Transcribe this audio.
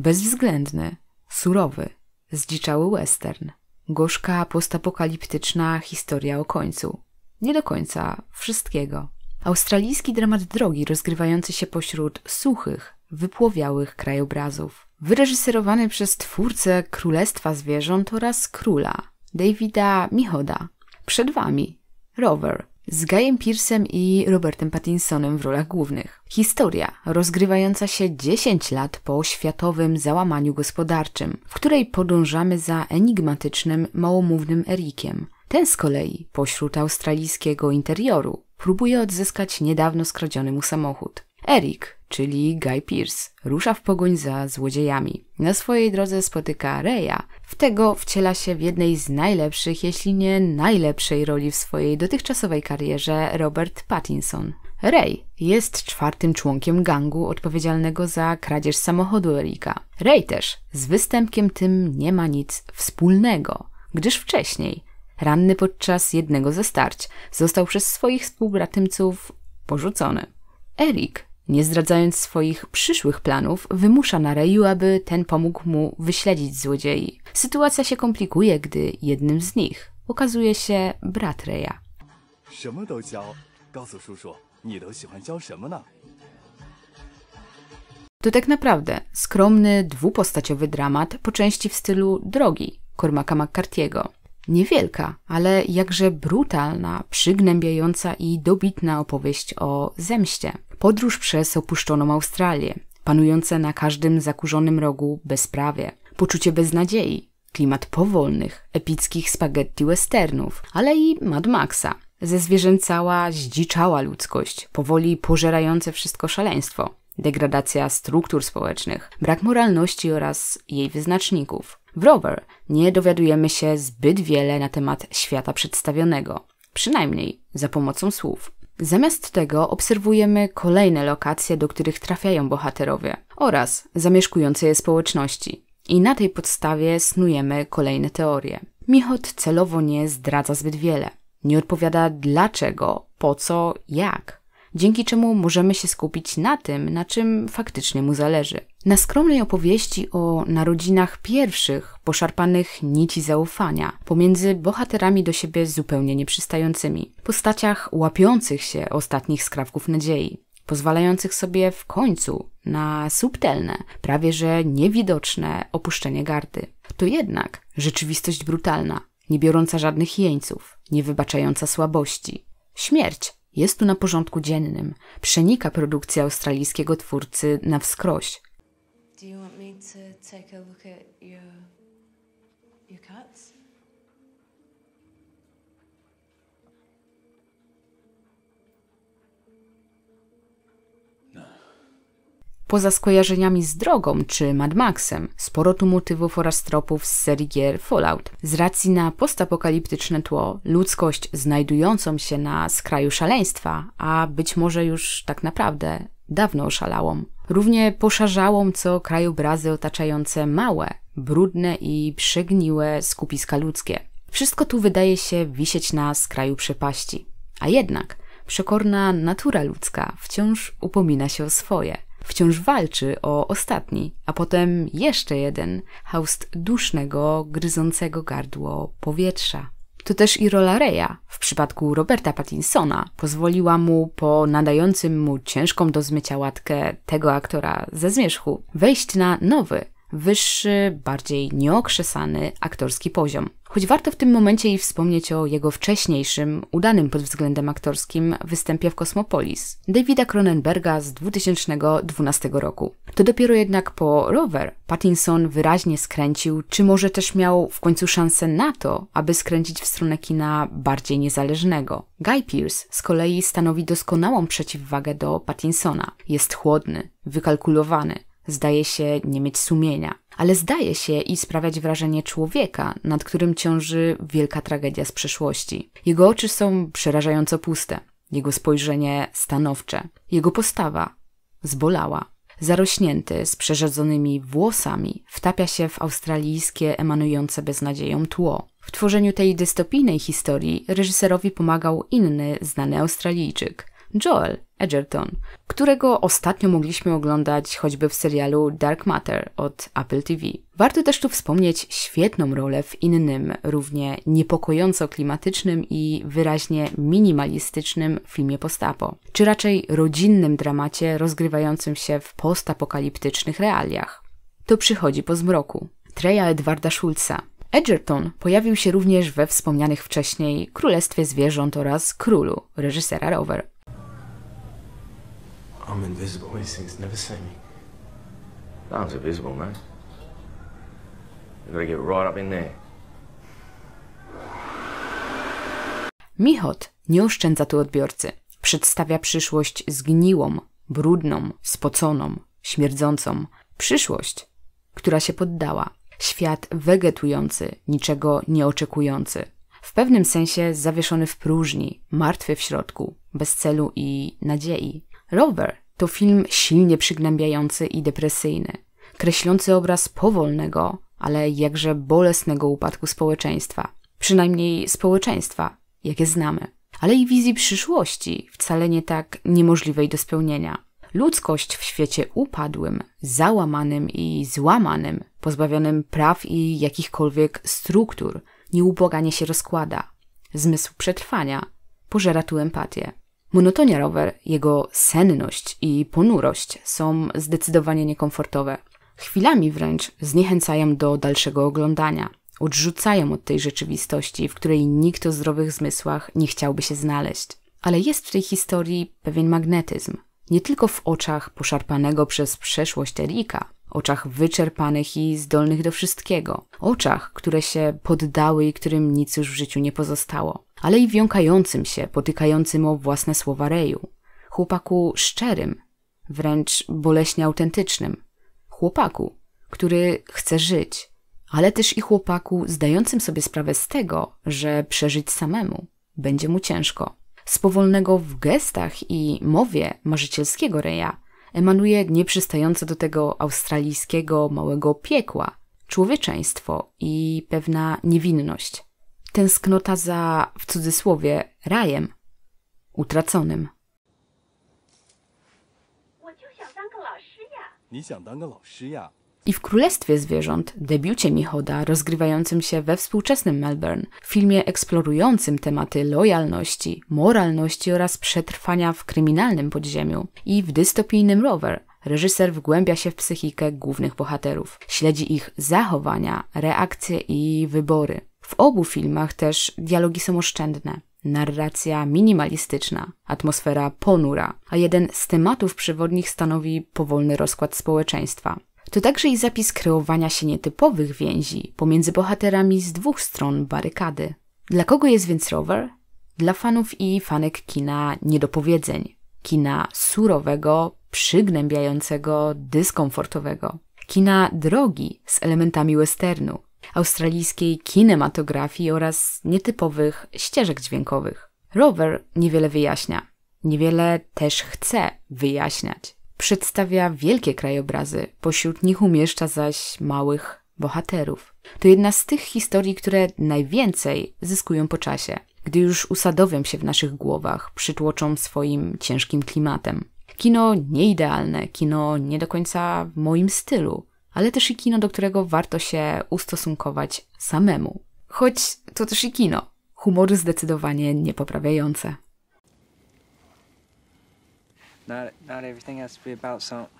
Bezwzględny, surowy, zdziczały western. Gorzka, postapokaliptyczna historia o końcu. Nie do końca wszystkiego. Australijski dramat drogi rozgrywający się pośród suchych, wypłowiałych krajobrazów. Wyreżyserowany przez twórcę Królestwa Zwierząt oraz Króla, Davida Michoda. Przed Wami Rover, z Guyem Pearsem i Robertem Pattinsonem w rolach głównych. Historia rozgrywająca się 10 lat po światowym załamaniu gospodarczym, w której podążamy za enigmatycznym, małomównym Erikiem. Ten z kolei, pośród australijskiego interioru, próbuje odzyskać niedawno skradziony mu samochód. Erik, czyli Guy Pierce, rusza w pogoń za złodziejami. Na swojej drodze spotyka Reya, w tego wciela się w jednej z najlepszych, jeśli nie najlepszej roli w swojej dotychczasowej karierze Robert Pattinson. Ray jest czwartym członkiem gangu odpowiedzialnego za kradzież samochodu Erika. Ray też z występkiem tym nie ma nic wspólnego, gdyż wcześniej, ranny podczas jednego ze starć, został przez swoich współbratymców porzucony. Erik nie zdradzając swoich przyszłych planów, wymusza na Reju, aby ten pomógł mu wyśledzić złodziei. Sytuacja się komplikuje, gdy jednym z nich okazuje się brat Reja. To tak naprawdę skromny, dwupostaciowy dramat, po części w stylu drogi Kormaka McCarthy'ego. Niewielka, ale jakże brutalna, przygnębiająca i dobitna opowieść o zemście. Podróż przez opuszczoną Australię, panujące na każdym zakurzonym rogu bezprawie, poczucie beznadziei, klimat powolnych, epickich spaghetti westernów, ale i Mad Maxa, zezwierzęcała, zdziczała ludzkość, powoli pożerające wszystko szaleństwo, degradacja struktur społecznych, brak moralności oraz jej wyznaczników. W Rover nie dowiadujemy się zbyt wiele na temat świata przedstawionego, przynajmniej za pomocą słów. Zamiast tego obserwujemy kolejne lokacje, do których trafiają bohaterowie oraz zamieszkujące je społeczności. I na tej podstawie snujemy kolejne teorie. Michot celowo nie zdradza zbyt wiele. Nie odpowiada dlaczego, po co, jak dzięki czemu możemy się skupić na tym, na czym faktycznie mu zależy. Na skromnej opowieści o narodzinach pierwszych poszarpanych nici zaufania pomiędzy bohaterami do siebie zupełnie nieprzystającymi, postaciach łapiących się ostatnich skrawków nadziei, pozwalających sobie w końcu na subtelne, prawie że niewidoczne opuszczenie gardy. To jednak rzeczywistość brutalna, nie biorąca żadnych jeńców, nie wybaczająca słabości. Śmierć jest tu na porządku dziennym. Przenika produkcja australijskiego twórcy na wskroś. Do you want me to take a look at your, your cuts? Poza skojarzeniami z drogą czy Mad Maxem, sporo tu motywów oraz tropów z serii gier Fallout. Z racji na postapokaliptyczne tło, ludzkość znajdującą się na skraju szaleństwa, a być może już tak naprawdę dawno oszalałą. Równie poszarzałą co krajobrazy otaczające małe, brudne i przegniłe skupiska ludzkie. Wszystko tu wydaje się wisieć na skraju przepaści. A jednak – przekorna natura ludzka wciąż upomina się o swoje wciąż walczy o ostatni, a potem jeszcze jeden haust dusznego, gryzącego gardło powietrza. To też i rola Reya w przypadku Roberta Pattinsona pozwoliła mu po nadającym mu ciężką do zmycia łatkę tego aktora ze zmierzchu wejść na nowy, wyższy, bardziej nieokrzesany aktorski poziom. Choć warto w tym momencie i wspomnieć o jego wcześniejszym, udanym pod względem aktorskim występie w Kosmopolis Davida Cronenberga z 2012 roku. To dopiero jednak po Rover Pattinson wyraźnie skręcił, czy może też miał w końcu szansę na to, aby skręcić w stronę kina bardziej niezależnego. Guy Pierce z kolei stanowi doskonałą przeciwwagę do Pattinsona. Jest chłodny, wykalkulowany, zdaje się nie mieć sumienia, ale zdaje się i sprawiać wrażenie człowieka, nad którym ciąży wielka tragedia z przeszłości. Jego oczy są przerażająco puste, jego spojrzenie stanowcze, jego postawa zbolała. Zarośnięty, z przerzedzonymi włosami, wtapia się w australijskie, emanujące beznadzieją tło. W tworzeniu tej dystopijnej historii reżyserowi pomagał inny, znany Australijczyk, Joel Edgerton, którego ostatnio mogliśmy oglądać choćby w serialu Dark Matter od Apple TV. Warto też tu wspomnieć świetną rolę w innym, równie niepokojąco klimatycznym i wyraźnie minimalistycznym filmie postapo, czy raczej rodzinnym dramacie rozgrywającym się w postapokaliptycznych realiach. To przychodzi po zmroku. Treja Edwarda Schulza, Edgerton pojawił się również we wspomnianych wcześniej Królestwie Zwierząt oraz Królu reżysera Rover. I'm invisible. These things never see me. Sounds invisible, mate. You gotta get right up in there. Michot nie oszczędza tu odbiorcy. Przedstawia przyszłość zgniłą, brudną, spoconą, śmierdzącą. Przyszłość, która się poddała. Świat wegetujący, niczego nie oczekujący. W pewnym sensie zawieszony w próżni, martwy w środku, bez celu i nadziei. Rover to film silnie przygnębiający i depresyjny, kreślący obraz powolnego, ale jakże bolesnego upadku społeczeństwa, przynajmniej społeczeństwa, jakie znamy, ale i wizji przyszłości, wcale nie tak niemożliwej do spełnienia. Ludzkość w świecie upadłym, załamanym i złamanym, pozbawionym praw i jakichkolwiek struktur, nieubłaganie się rozkłada. Zmysł przetrwania pożera tu empatię. Monotonia rower, jego senność i ponurość są zdecydowanie niekomfortowe. Chwilami wręcz zniechęcają do dalszego oglądania, odrzucają od tej rzeczywistości, w której nikt o zdrowych zmysłach nie chciałby się znaleźć. Ale jest w tej historii pewien magnetyzm, nie tylko w oczach poszarpanego przez przeszłość Erika, oczach wyczerpanych i zdolnych do wszystkiego, oczach, które się poddały i którym nic już w życiu nie pozostało, ale i wiąkającym się, potykającym o własne słowa Reju, chłopaku szczerym, wręcz boleśnie autentycznym, chłopaku, który chce żyć, ale też i chłopaku zdającym sobie sprawę z tego, że przeżyć samemu będzie mu ciężko. Z powolnego w gestach i mowie marzycielskiego Reja emanuje nieprzystające do tego australijskiego małego piekła, człowieczeństwo i pewna niewinność. Tęsknota za, w cudzysłowie, rajem, utraconym. Nie 想当个老师呀？i w Królestwie Zwierząt, debiucie Michoda rozgrywającym się we współczesnym Melbourne, filmie eksplorującym tematy lojalności, moralności oraz przetrwania w kryminalnym podziemiu i w dystopijnym Rover, reżyser wgłębia się w psychikę głównych bohaterów, śledzi ich zachowania, reakcje i wybory. W obu filmach też dialogi są oszczędne, narracja minimalistyczna, atmosfera ponura, a jeden z tematów przewodnich stanowi powolny rozkład społeczeństwa to także i zapis kreowania się nietypowych więzi pomiędzy bohaterami z dwóch stron barykady. Dla kogo jest więc rower? Dla fanów i fanek kina niedopowiedzeń, kina surowego, przygnębiającego, dyskomfortowego, kina drogi z elementami westernu, australijskiej kinematografii oraz nietypowych ścieżek dźwiękowych. Rover niewiele wyjaśnia, niewiele też chce wyjaśniać. Przedstawia wielkie krajobrazy, pośród nich umieszcza zaś małych bohaterów. To jedna z tych historii, które najwięcej zyskują po czasie, gdy już usadowią się w naszych głowach, przytłoczą swoim ciężkim klimatem. Kino nieidealne, kino nie do końca w moim stylu, ale też i kino, do którego warto się ustosunkować samemu. Choć to też i kino, humory zdecydowanie niepoprawiające. Not not everything has to be about something.